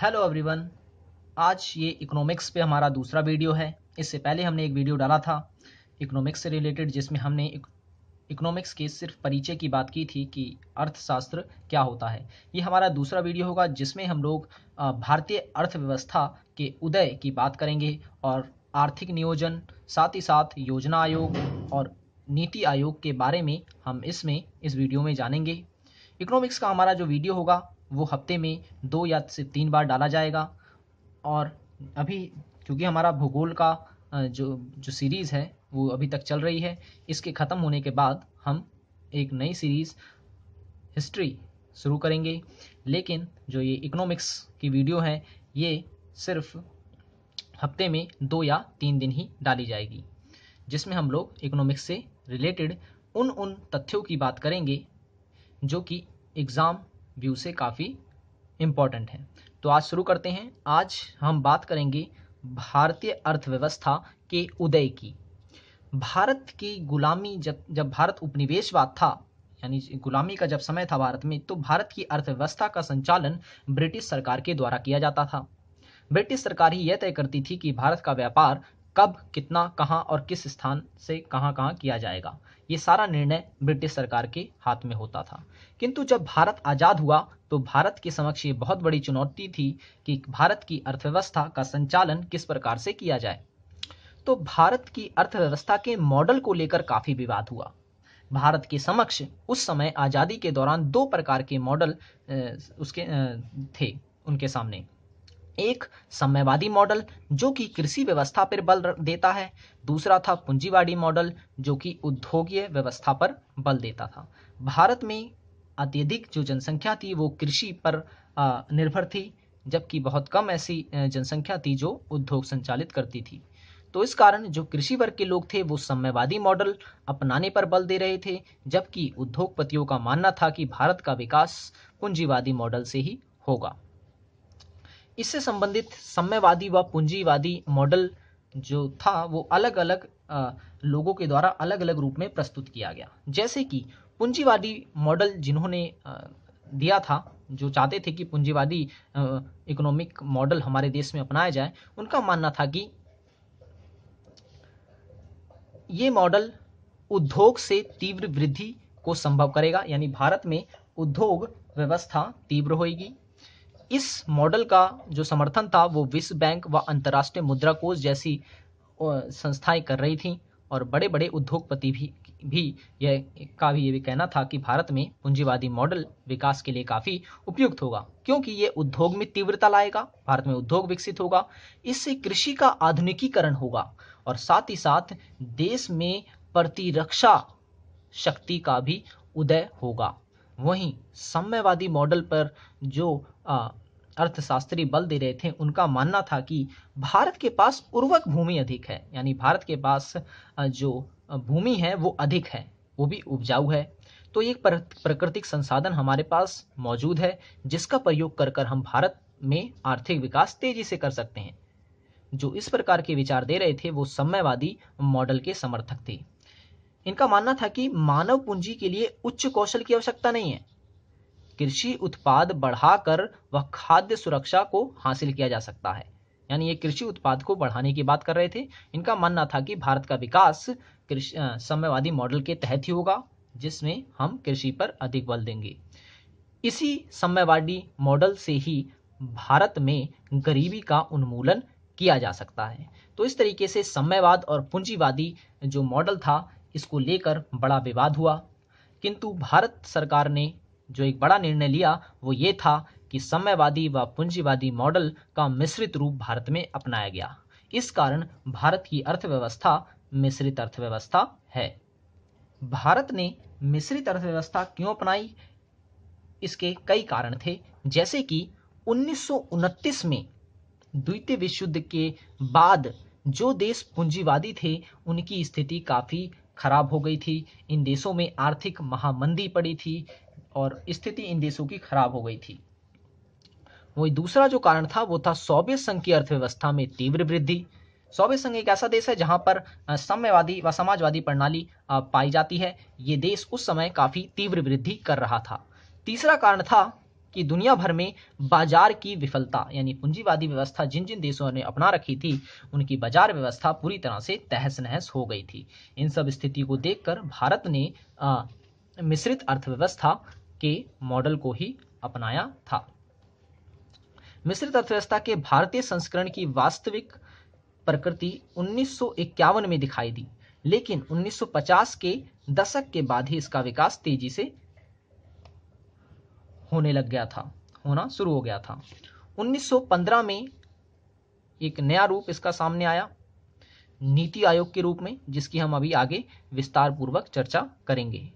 hello everyone आज ये economics पे हमारा दूसरा वीडियो है इससे पहले हमने एक वीडियो डाला था इकोनॉमिक्स से रिलेटेड जिसमें हमने इकोनॉमिक्स के सिर्फ परिचय की बात की थी कि अर्थशास्त्र क्या होता है ये हमारा दूसरा वीडियो होगा जिसमें हम लोग भारतीय अर्थव्यवस्था के उदय की बात करेंगे और आर्थिक नियोजन साथ ही साथ योजना आयोग और नीति आयोग के बारे में हम इसमें इस वीडियो में जानेंगे इकोनॉमिक्स का हमारा जो वीडियो होगा वो हफ्ते में दो या से तीन बार डाला जाएगा और अभी क्योंकि हमारा भूगोल का जो जो सीरीज़ है वो अभी तक चल रही है इसके ख़त्म होने के बाद हम एक नई सीरीज़ हिस्ट्री शुरू करेंगे लेकिन जो ये इकोनॉमिक्स की वीडियो है ये सिर्फ हफ्ते में दो या तीन दिन ही डाली जाएगी जिसमें हम लोग इकोनॉमिक्स से रिलेटेड उन उन तथ्यों की बात करेंगे जो कि एग्ज़ाम व्यू से काफ़ी इम्पॉर्टेंट है तो आज शुरू करते हैं आज हम बात करेंगे भारतीय अर्थव्यवस्था के उदय की भारत की गुलामी जब जब भारत उपनिवेशवाद था यानी गुलामी का जब समय था भारत में तो भारत की अर्थव्यवस्था का संचालन ब्रिटिश सरकार के द्वारा किया जाता था ब्रिटिश सरकार ही यह तय करती थी कि भारत का व्यापार कब कितना कहाँ और किस स्थान से कहाँ कहाँ किया जाएगा ये सारा निर्णय ब्रिटिश सरकार के हाथ में होता था किंतु जब भारत आज़ाद हुआ तो भारत के समक्ष ये बहुत बड़ी चुनौती थी कि भारत की अर्थव्यवस्था का संचालन किस प्रकार से किया जाए तो भारत की अर्थव्यवस्था के मॉडल को लेकर काफ़ी विवाद हुआ भारत के समक्ष उस समय आज़ादी के दौरान दो प्रकार के मॉडल उसके थे उनके सामने एक सम्यवादी मॉडल जो कि कृषि व्यवस्था पर बल देता है दूसरा था पूंजीवादी मॉडल जो कि उद्योगीय व्यवस्था पर बल देता था भारत में अत्यधिक जो जनसंख्या थी वो कृषि पर निर्भर थी जबकि बहुत कम ऐसी जनसंख्या थी जो उद्योग संचालित करती थी तो इस कारण जो कृषि वर्ग के लोग थे वो सम्यवादी मॉडल अपनाने पर बल दे रहे थे जबकि उद्योगपतियों का मानना था कि भारत का विकास पूंजीवादी मॉडल से ही होगा इससे संबंधित सम्यवादी व पूंजीवादी मॉडल जो था वो अलग अलग लोगों के द्वारा अलग अलग रूप में प्रस्तुत किया गया जैसे कि पूंजीवादी मॉडल जिन्होंने दिया था जो चाहते थे कि पूंजीवादी इकोनॉमिक मॉडल हमारे देश में अपनाया जाए उनका मानना था कि ये मॉडल उद्योग से तीव्र वृद्धि को संभव करेगा यानी भारत में उद्योग व्यवस्था तीव्र होगी इस मॉडल का जो समर्थन था वो विश्व बैंक व अंतर्राष्ट्रीय मुद्रा कोष जैसी संस्थाएं कर रही थीं और बड़े बड़े उद्योगपति भी भी यह का भी ये भी कहना था कि भारत में पूंजीवादी मॉडल विकास के लिए काफ़ी उपयुक्त होगा क्योंकि ये उद्योग में तीव्रता लाएगा भारत में उद्योग विकसित होगा इससे कृषि का आधुनिकीकरण होगा और साथ ही साथ देश में प्रतिरक्षा शक्ति का भी उदय होगा वहीं साम्यवादी मॉडल पर जो अर्थशास्त्री बल दे रहे थे उनका मानना था कि भारत के पास उर्वरक भूमि अधिक है यानी भारत के पास जो भूमि है वो अधिक है वो भी उपजाऊ है तो एक प्राकृतिक संसाधन हमारे पास मौजूद है जिसका प्रयोग कर कर हम भारत में आर्थिक विकास तेजी से कर सकते हैं जो इस प्रकार के विचार दे रहे थे वो समयवादी मॉडल के समर्थक थे इनका मानना था कि मानव पूंजी के लिए उच्च कौशल की आवश्यकता नहीं है कृषि उत्पाद बढ़ाकर वह खाद्य सुरक्षा को हासिल किया जा सकता है यानी ये कृषि उत्पाद को बढ़ाने की बात कर रहे थे इनका मानना था कि भारत का विकास कृषि समयवादी मॉडल के तहत ही होगा जिसमें हम कृषि पर अधिक बल देंगे इसी समयवादी मॉडल से ही भारत में गरीबी का उन्मूलन किया जा सकता है तो इस तरीके से समयवाद और पूंजीवादी जो मॉडल था इसको लेकर बड़ा विवाद हुआ किंतु भारत सरकार ने जो एक बड़ा निर्णय लिया वो ये था कि समयवादी व पूंजीवादी मॉडल का मिश्रित रूप भारत में अपनाया गया इस कारण भारत की अर्थव्यवस्था मिश्रित अर्थव्यवस्था है भारत ने मिश्रित अर्थव्यवस्था क्यों अपनाई इसके कई कारण थे जैसे कि उन्नीस में द्वितीय विश्व युद्ध के बाद जो देश पूंजीवादी थे उनकी स्थिति काफ़ी खराब हो गई थी इन देशों में आर्थिक महामंदी पड़ी थी और स्थिति इन देशों की खराब हो गई थी वही दूसरा जो कारण था वो था सोवियत संघ की अर्थव्यवस्था में तीव्र वृद्धि सोवियत संघ एक ऐसा देश है जहां पर साम्यवादी व समाजवादी प्रणाली पाई जाती है ये देश उस समय काफ़ी तीव्र वृद्धि कर रहा था तीसरा कारण था कि दुनिया भर में बाजार की विफलता यानी पूंजीवादी व्यवस्था जिन जिन देशों ने अपना रखी थी उनकी बाजार व्यवस्था पूरी तरह से तहस नहस हो गई थी इन सब स्थिति को देखकर भारत ने आ, मिश्रित अर्थव्यवस्था के मॉडल को ही अपनाया था मिश्रित अर्थव्यवस्था के भारतीय संस्करण की वास्तविक प्रकृति 1951 में दिखाई दी लेकिन 1950 के दशक के बाद ही इसका विकास तेजी से होने लग गया था होना शुरू हो गया था 1915 में एक नया रूप इसका सामने आया नीति आयोग के रूप में जिसकी हम अभी आगे विस्तार पूर्वक चर्चा करेंगे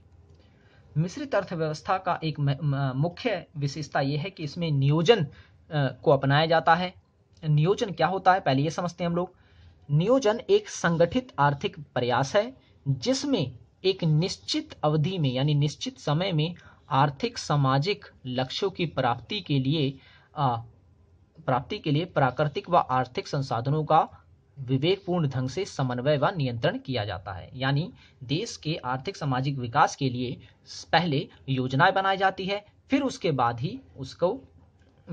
मिश्रित अर्थव्यवस्था का एक मुख्य विशेषता यह है कि इसमें नियोजन को अपनाया जाता है नियोजन क्या होता है पहले ये समझते हैं हम लोग नियोजन एक संगठित आर्थिक प्रयास है जिसमें एक निश्चित अवधि में यानी निश्चित समय में आर्थिक सामाजिक लक्ष्यों की प्राप्ति के लिए प्राप्ति के लिए प्राकृतिक व आर्थिक संसाधनों का विवेकपूर्ण ढंग से समन्वय व नियंत्रण किया जाता है यानी देश के आर्थिक सामाजिक विकास के लिए पहले योजनाएं बनाई जाती है फिर उसके बाद ही उसको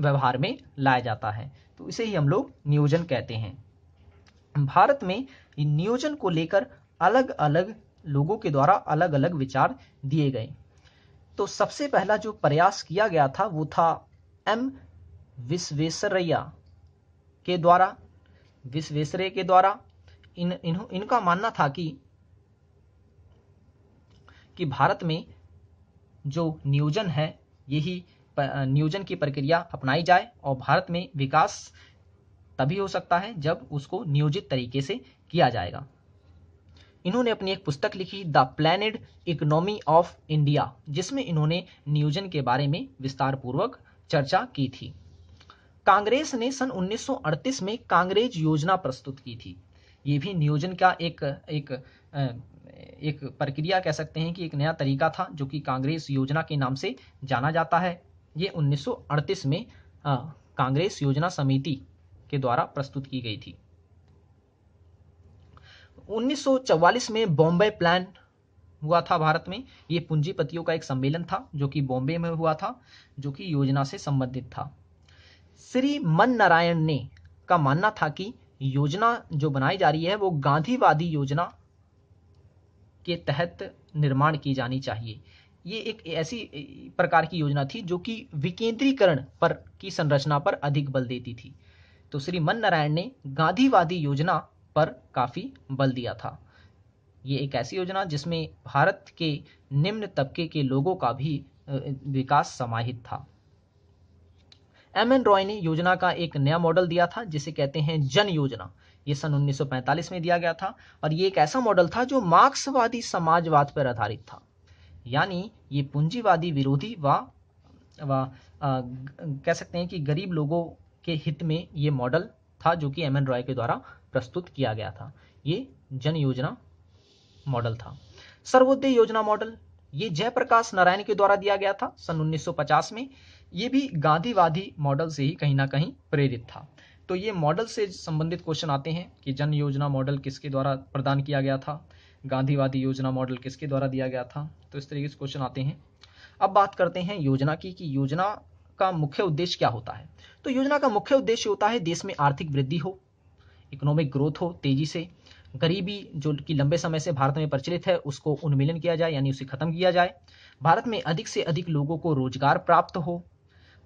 व्यवहार में लाया जाता है तो इसे ही हम लोग नियोजन कहते हैं भारत में नियोजन को लेकर अलग अलग लोगों के द्वारा अलग अलग विचार दिए गए तो सबसे पहला जो प्रयास किया गया था वो था एम विश्वेश्वरैया के द्वारा विश्वेश्वर के द्वारा इन, इन इनका मानना था कि कि भारत में जो नियोजन है यही नियोजन की प्रक्रिया अपनाई जाए और भारत में विकास तभी हो सकता है जब उसको नियोजित तरीके से किया जाएगा इन्होंने अपनी एक पुस्तक लिखी the planned economy of India जिसमें इन्होंने नियोजन के बारे में विस्तार पूर्वक चर्चा की थी कांग्रेस ने सन 1938 में कांग्रेस योजना प्रस्तुत की थी ये भी नियोजन का एक एक एक प्रक्रिया कह सकते हैं कि एक नया तरीका था जो कि कांग्रेस योजना के नाम से जाना जाता है ये 1938 में कांग्रेस योजना समिति के द्वारा प्रस्तुत की गई थी 1944 में बॉम्बे प्लान हुआ था भारत में ये पूंजीपतियों का एक सम्मेलन था जो कि बॉम्बे में हुआ था जो कि योजना से संबंधित था श्री मन नारायण ने का मानना था कि योजना जो बनाई जा रही है वो गांधीवादी योजना के तहत निर्माण की जानी चाहिए ये एक ऐसी प्रकार की योजना थी जो कि विकेंद्रीकरण पर की संरचना पर अधिक बल देती थी तो श्री मन नारायण ने गांधीवादी योजना पर काफ़ी बल दिया था ये एक ऐसी योजना जिसमें भारत के निम्न तबके के लोगों का भी विकास समाहित था एम एन रॉय ने योजना का एक नया मॉडल दिया था जिसे कहते हैं जन योजना ये सन 1945 में दिया गया था और ये एक ऐसा मॉडल था जो मार्क्सवादी समाजवाद पर आधारित था यानी ये पूंजीवादी विरोधी व कह सकते हैं कि गरीब लोगों के हित में ये मॉडल था जो कि एम एन रॉय के द्वारा प्रस्तुत किया गया था ये जन योजना मॉडल था सर्वोदय योजना मॉडल ये जयप्रकाश नारायण के द्वारा दिया गया था सन 1950 में ये भी गांधीवादी मॉडल से ही कहीं ना कहीं प्रेरित था तो ये मॉडल से संबंधित क्वेश्चन आते हैं कि जन योजना मॉडल किसके द्वारा प्रदान किया गया था गांधीवादी योजना मॉडल किसके द्वारा दिया गया था तो इस तरीके से क्वेश्चन आते हैं अब बात करते हैं योजना की कि योजना का मुख्य उद्देश्य क्या होता है तो योजना का मुख्य उद्देश्य होता है देश में आर्थिक वृद्धि हो इकोनॉमिक ग्रोथ हो तेजी से गरीबी जो कि लंबे समय से भारत में प्रचलित है उसको उन्मिलन किया जाए यानी उसे खत्म किया जाए भारत में अधिक से अधिक लोगों को रोजगार प्राप्त हो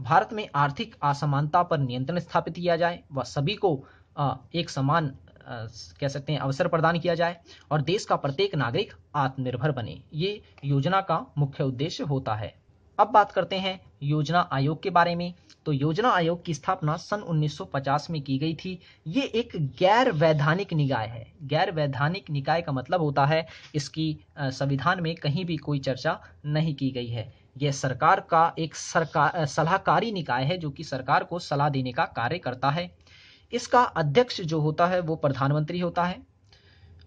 भारत में आर्थिक असमानता पर नियंत्रण स्थापित किया जाए व सभी को एक समान कह सकते हैं अवसर प्रदान किया जाए और देश का प्रत्येक नागरिक आत्मनिर्भर बने ये योजना का मुख्य उद्देश्य होता है अब बात करते हैं योजना आयोग के बारे में तो योजना आयोग की स्थापना सन 1950 में की गई थी ये एक गैर वैधानिक निकाय है गैर वैधानिक निकाय का मतलब होता है इसकी संविधान में कहीं भी कोई चर्चा नहीं की गई है यह सरकार का एक सरकार सलाहकारी निकाय है जो कि सरकार को सलाह देने का कार्य करता है इसका अध्यक्ष जो होता है वो प्रधानमंत्री होता है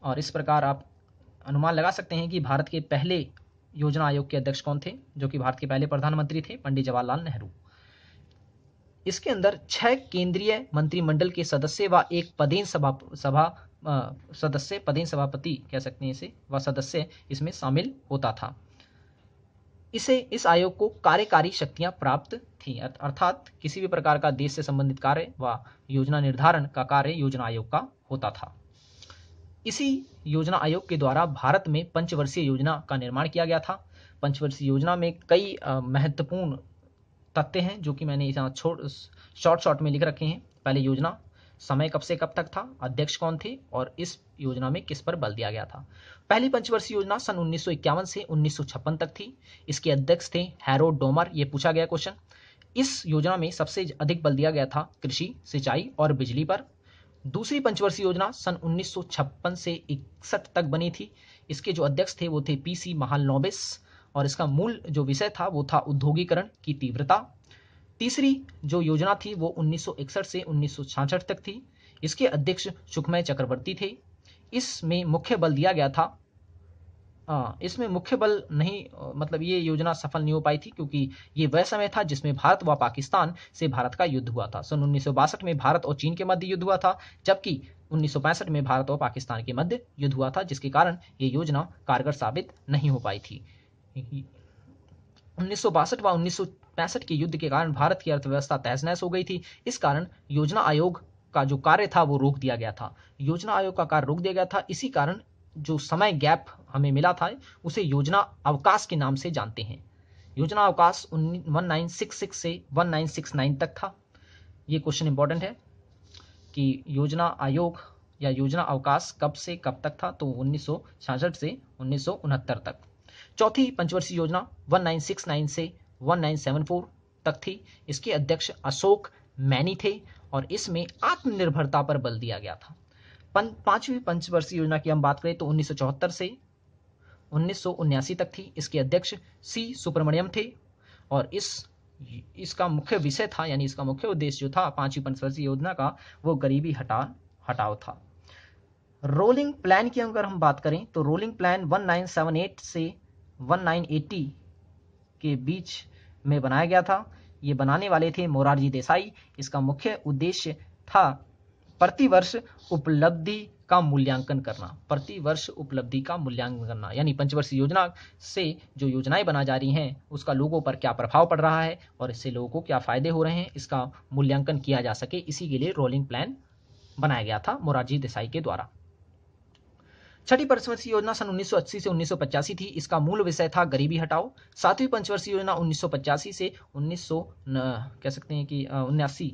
और इस प्रकार आप अनुमान लगा सकते हैं कि भारत के पहले योजना आयोग के अध्यक्ष कौन थे जो कि भारत के पहले प्रधानमंत्री थे पंडित जवाहरलाल नेहरू इसके अंदर छह केंद्रीय मंत्रिमंडल के सदस्य व एक पदेन सभा सभा सदस्य पदेन सभापति कह सकते हैं इसे व सदस्य इसमें शामिल होता था इसे इस आयोग को कार्यकारी शक्तियां प्राप्त थी अर्थात किसी भी प्रकार का देश से संबंधित कार्य व योजना निर्धारण का कार्य योजना आयोग का होता था इसी योजना आयोग के द्वारा भारत में पंचवर्षीय योजना का निर्माण किया गया था पंचवर्षीय योजना में कई महत्वपूर्ण तथ्य हैं जो कि मैंने इस शॉर्ट शॉर्ट में लिख रखे हैं पहले योजना समय कब से कब तक था अध्यक्ष कौन थे और इस योजना में किस पर बल दिया गया था पहली पंचवर्षीय योजना सन उन्नीस से उन्नीस तक थी इसके अध्यक्ष थे हैरो डोमर ये पूछा गया क्वेश्चन इस योजना में सबसे अधिक बल दिया गया था कृषि सिंचाई और बिजली पर दूसरी पंचवर्षीय योजना सन 1956 से इकसठ तक बनी थी इसके जो अध्यक्ष थे वो थे पीसी महालनोबिस और इसका मूल जो विषय था वो था उद्योगीकरण की तीव्रता तीसरी जो योजना थी वो 1961 से उन्नीस तक थी इसके अध्यक्ष सुखमय चक्रवर्ती थे इसमें मुख्य बल दिया गया था हाँ, इसमें मुख्य बल नहीं मतलब ये योजना सफल नहीं हो पाई थी क्योंकि ये वह समय था जिसमें भारत व पाकिस्तान से भारत का युद्ध हुआ था सन उन्नीस में भारत और चीन के मध्य युद्ध हुआ था जबकि उन्नीस में भारत और पाकिस्तान के मध्य युद्ध हुआ था जिसके कारण ये योजना कारगर साबित नहीं हो पाई थी उन्नीस व उन्नीस के युद्ध के कारण भारत की अर्थव्यवस्था तहस नहस हो गई थी इस कारण योजना आयोग का जो कार्य था वो रोक दिया गया था योजना आयोग का कार्य रोक दिया गया था इसी कारण जो समय गैप हमें मिला था उसे योजना अवकाश के नाम से जानते हैं योजना अवकाश वन नाइन सिक्स सिक्स से वन नाइन सिक्स नाइन तक था ये क्वेश्चन इंपॉर्टेंट है कि योजना आयोग या योजना अवकाश कब से कब तक था तो उन्नीस से उन्नीस तक चौथी पंचवर्षीय योजना 1969 से 1974 तक थी इसके अध्यक्ष अशोक मैनी थे और इसमें आत्मनिर्भरता पर बल दिया गया था पांचवी पंचवर्षीय योजना की हम बात करें तो उन्नीस से उन्नीस तक थी इसके अध्यक्ष सी सुब्रमण्यम थे और इस इसका मुख्य विषय था यानी इसका मुख्य उद्देश्य जो था पांचवी पंचवर्षीय योजना का वो गरीबी हटा हटाव था रोलिंग प्लान की अगर हम बात करें तो रोलिंग प्लान 1978 से 1980 के बीच में बनाया गया था ये बनाने वाले थे मोरारजी देसाई इसका मुख्य उद्देश्य था प्रतिवर्ष उपलब्धि का मूल्यांकन करना प्रतिवर्ष उपलब्धि का मूल्यांकन करना यानी पंचवर्षीय योजना से जो योजनाएं बना जा रही हैं उसका लोगों पर क्या प्रभाव पड़ रहा है और इससे लोगों को क्या फायदे हो रहे हैं इसका मूल्यांकन किया जा सके इसी के लिए रोलिंग प्लान बनाया गया था मोरारजी देसाई के द्वारा छठी पंचवर्षीय योजना सन 1980 से 1985 थी इसका मूल विषय था गरीबी हटाओ सातवीं पंचवर्षीय योजना 1985 से 1900 न, कह सकते हैं कि उन्यासी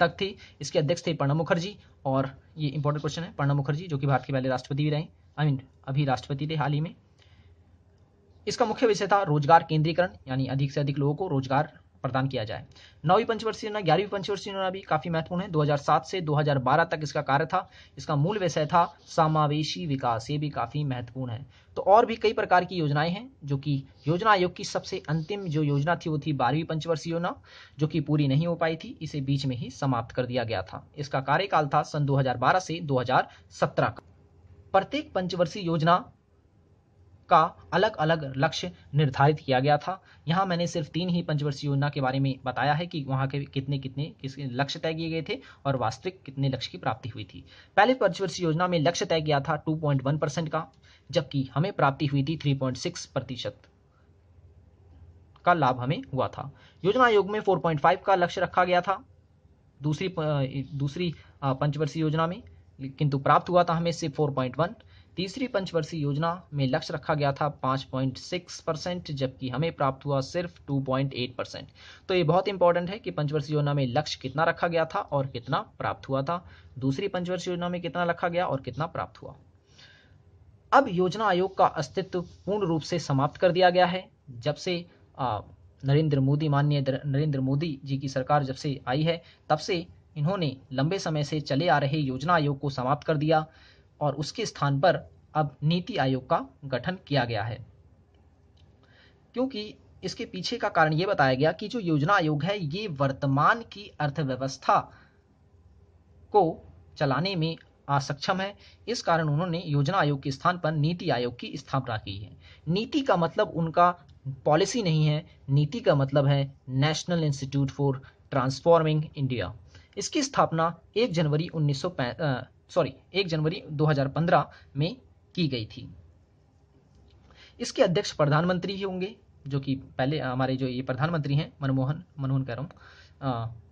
तक थी इसके अध्यक्ष थे प्रणब मुखर्जी और ये इंपॉर्टेंट क्वेश्चन है प्रणब मुखर्जी जो कि भारत के पहले राष्ट्रपति भी रहे आई मीन अभी राष्ट्रपति थे हाल ही में इसका मुख्य विषय था रोजगार केंद्रीकरण यानी अधिक से अधिक लोगों को रोजगार प्रदान किया जाए नौवीं पंचवर्षीय योजना ग्यारहवीं पंचवर्षीय योजना भी काफी महत्वपूर्ण है 2007 से 2012 तक इसका कार्य था इसका मूल विषय था समावेशी विकास ये भी काफी महत्वपूर्ण है तो और भी कई प्रकार की योजनाएं हैं जो कि योजना आयोग की सबसे अंतिम जो योजना थी वो थी बारहवीं पंचवर्षीय योजना जो कि पूरी नहीं हो पाई थी इसे बीच में ही समाप्त कर दिया गया था इसका कार्यकाल था सन दो से दो का प्रत्येक पंचवर्षीय योजना का अलग अलग लक्ष्य निर्धारित किया गया था यहाँ मैंने सिर्फ तीन ही पंचवर्षीय योजना के बारे में बताया है कि वहाँ के कितने कितने किस लक्ष्य तय किए गए थे और वास्तविक कितने लक्ष्य की प्राप्ति हुई थी पहले पंचवर्षीय योजना में लक्ष्य तय किया था 2.1 परसेंट का जबकि हमें प्राप्ति हुई थी 3.6 प्रतिशत का लाभ हमें हुआ था योजना आयोग में फोर का लक्ष्य रखा गया था दूसरी दूसरी पंचवर्षीय योजना में किंतु प्राप्त हुआ था हमें सिर्फ 4.1 तीसरी पंचवर्षीय योजना में लक्ष्य रखा गया था 5.6 परसेंट जबकि हमें प्राप्त हुआ सिर्फ 2.8 परसेंट तो ये बहुत इंपॉर्टेंट है कि पंचवर्षीय योजना में लक्ष्य कितना रखा गया था और कितना प्राप्त हुआ था दूसरी पंचवर्षीय योजना में कितना रखा गया और कितना प्राप्त हुआ अब योजना आयोग का अस्तित्व पूर्ण रूप से समाप्त कर दिया गया है जब से आ, नरेंद्र मोदी माननीय नरेंद्र मोदी जी की सरकार जब से आई है तब से इन्होंने लंबे समय से चले आ रहे योजना आयोग को समाप्त कर दिया और उसके स्थान पर अब नीति आयोग का गठन किया गया है क्योंकि इसके पीछे का कारण ये बताया गया कि जो योजना आयोग है ये वर्तमान की अर्थव्यवस्था को चलाने में असक्षम है इस कारण उन्होंने योजना आयोग के स्थान पर नीति आयोग की स्थापना की है नीति का मतलब उनका पॉलिसी नहीं है नीति का मतलब है national institute for transforming India इसकी स्थापना 1 जनवरी उन्नीस सॉरी एक जनवरी 2015 में की गई थी इसके अध्यक्ष प्रधानमंत्री ही होंगे जो कि पहले हमारे जो ये प्रधानमंत्री हैं मनमोहन मनमोहन कह रहा हूँ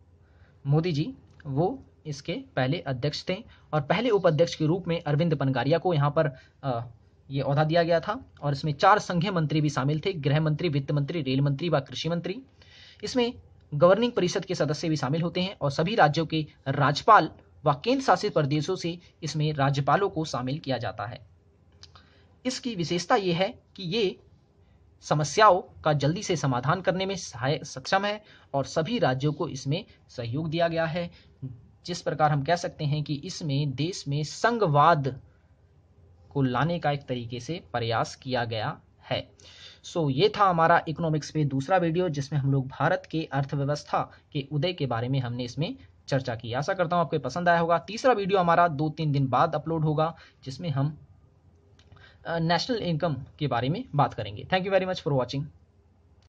मोदी जी वो इसके पहले अध्यक्ष थे और पहले उपाध्यक्ष के रूप में अरविंद पनगारिया को यहाँ पर आ, ये अहदा दिया गया था और इसमें चार संघीय मंत्री भी शामिल थे गृह मंत्री वित्त मंत्री रेल मंत्री व कृषि मंत्री इसमें गवर्निंग परिषद के सदस्य भी शामिल होते हैं और सभी राज्यों के राज्यपाल व केंद्र शासित प्रदेशों से इसमें राज्यपालों को शामिल किया जाता है इसकी विशेषता यह है कि ये समस्याओं का जल्दी से समाधान करने में सक्षम है और सभी राज्यों को इसमें सहयोग दिया गया है जिस प्रकार हम कह सकते हैं कि इसमें देश में संघवाद को लाने का एक तरीके से प्रयास किया गया है सो ये था हमारा इकोनॉमिक्स पे दूसरा वीडियो जिसमें हम लोग भारत के अर्थव्यवस्था के उदय के बारे में हमने इसमें चर्चा की आशा करता हूँ आपको पसंद आया होगा तीसरा वीडियो हमारा दो तीन दिन बाद अपलोड होगा जिसमें हम नेशनल इनकम के बारे में बात करेंगे thank you very much for watching